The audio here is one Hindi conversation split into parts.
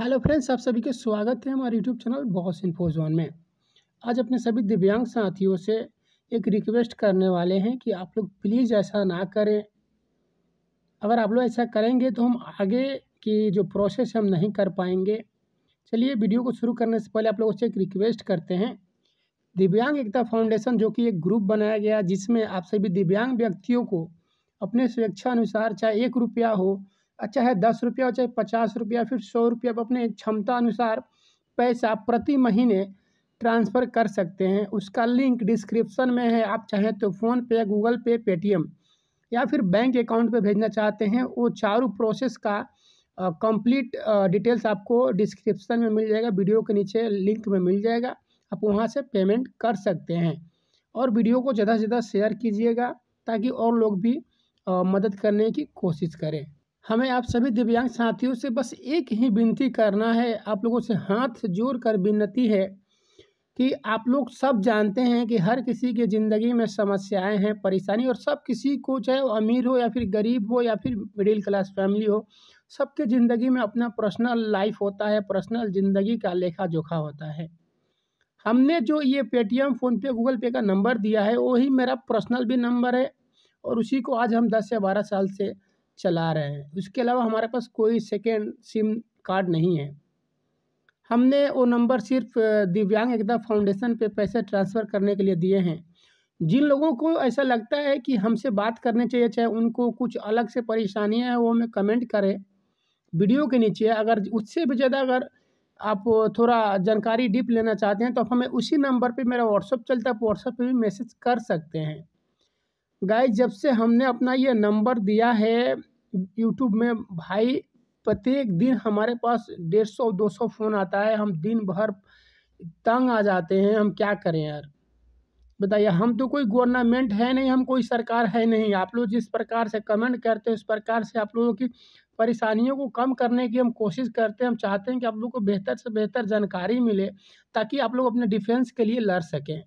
हेलो फ्रेंड्स आप सभी के स्वागत है हमारे YouTube channel Boss Infos One में आज अपने सभी दिव्यांग साथियों से एक रिक्वेस्ट करने वाले हैं कि आप लोग प्लीज़ ऐसा ना करें अगर आप लोग ऐसा करेंगे तो हम आगे की जो प्रोसेस हम नहीं कर पाएंगे चलिए वीडियो को शुरू करने से पहले आप लोगों से एक रिक्वेस्ट करते हैं दिव्यांग एकता फाउंडेशन जो कि एक ग्रुप बनाया गया जिसमें आप सभी दिव्यांग व्यक्तियों को अपने स्वेच्छा अनुसार चाहे एक रुपया हो चाहे अच्छा दस रुपया चाहे पचास रुपया फिर सौ रुपया आप अपने क्षमता अनुसार पैसा प्रति महीने ट्रांसफ़र कर सकते हैं उसका लिंक डिस्क्रिप्शन में है आप चाहें तो फ़ोन पे गूगल पे पेटीएम या फिर बैंक अकाउंट पे भेजना चाहते हैं वो चारों प्रोसेस का कंप्लीट डिटेल्स आपको डिस्क्रिप्शन में मिल जाएगा वीडियो के नीचे लिंक में मिल जाएगा आप वहाँ से पेमेंट कर सकते हैं और वीडियो को ज़्यादा से ज़्यादा शेयर कीजिएगा ताकि और लोग भी आ, मदद करने की कोशिश करें हमें आप सभी दिव्यांग साथियों से बस एक ही विनती करना है आप लोगों से हाथ जोड़ कर विनती है कि आप लोग सब जानते हैं कि हर किसी के ज़िंदगी में समस्याएं हैं परेशानी और सब किसी को चाहे वो अमीर हो या फिर गरीब हो या फिर मिडिल क्लास फैमिली हो सबके ज़िंदगी में अपना पर्सनल लाइफ होता है पर्सनल ज़िंदगी का लेखा जोखा होता है हमने जो ये पेटीएम फ़ोनपे गूगल पे का नंबर दिया है वही मेरा पर्सनल भी नंबर है और उसी को आज हम दस से बारह साल से चला रहे हैं उसके अलावा हमारे पास कोई सेकेंड सिम कार्ड नहीं है हमने वो नंबर सिर्फ दिव्यांग एकता फाउंडेशन पे पैसे ट्रांसफ़र करने के लिए दिए हैं जिन लोगों को ऐसा लगता है कि हमसे बात करनी चाहिए चाहे उनको कुछ अलग से परेशानियाँ हैं वो हमें कमेंट करें वीडियो के नीचे अगर उससे भी ज़्यादा अगर आप थोड़ा जानकारी डीप लेना चाहते हैं तो आप हमें उसी नंबर पे मेरा व्हाट्सअप चलता है आप व्हाट्सअप पर भी मैसेज कर सकते हैं गाय जब से हमने अपना ये नंबर दिया है यूट्यूब में भाई प्रत्येक दिन हमारे पास डेढ़ सौ दो सौ फ़ोन आता है हम दिन भर तंग आ जाते हैं हम क्या करें यार बताइए हम तो कोई गवर्नमेंट है नहीं हम कोई सरकार है नहीं आप लोग जिस प्रकार से कमेंट करते हैं उस प्रकार से आप लोगों की परेशानियों को कम करने की हम कोशिश करते हैं हम चाहते हैं कि आप लोग को बेहतर से बेहतर जानकारी मिले ताकि आप लोग अपने डिफेंस के लिए लड़ सकें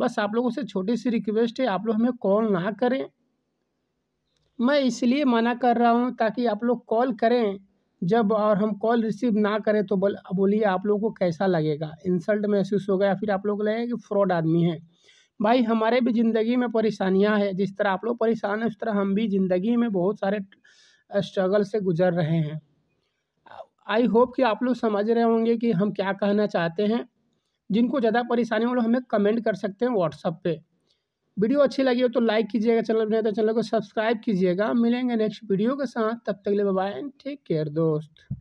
बस आप लोगों से छोटी सी रिक्वेस्ट है आप लोग हमें कॉल ना करें मैं इसलिए मना कर रहा हूँ ताकि आप लोग कॉल करें जब और हम कॉल रिसीव ना करें तो बोल बोलिए आप लोगों को कैसा लगेगा इंसल्ट महसूस होगा या फिर आप लोग लगेगा कि फ्रॉड आदमी है भाई हमारे भी ज़िंदगी में परेशानियां हैं जिस तरह आप लोग परेशान हैं उस तरह हम भी ज़िंदगी में बहुत सारे स्ट्रगल से गुजर रहे हैं आई होप कि आप लोग समझ रहे होंगे कि हम क्या कहना चाहते हैं जिनको ज़्यादा परेशानी हो हमें कमेंट कर सकते हैं व्हाट्सअप पे वीडियो अच्छी लगी हो तो लाइक कीजिएगा चैनल नहीं तो चैनल को सब्सक्राइब कीजिएगा मिलेंगे नेक्स्ट वीडियो के साथ तब तक के लिए बाय टेक केयर दोस्त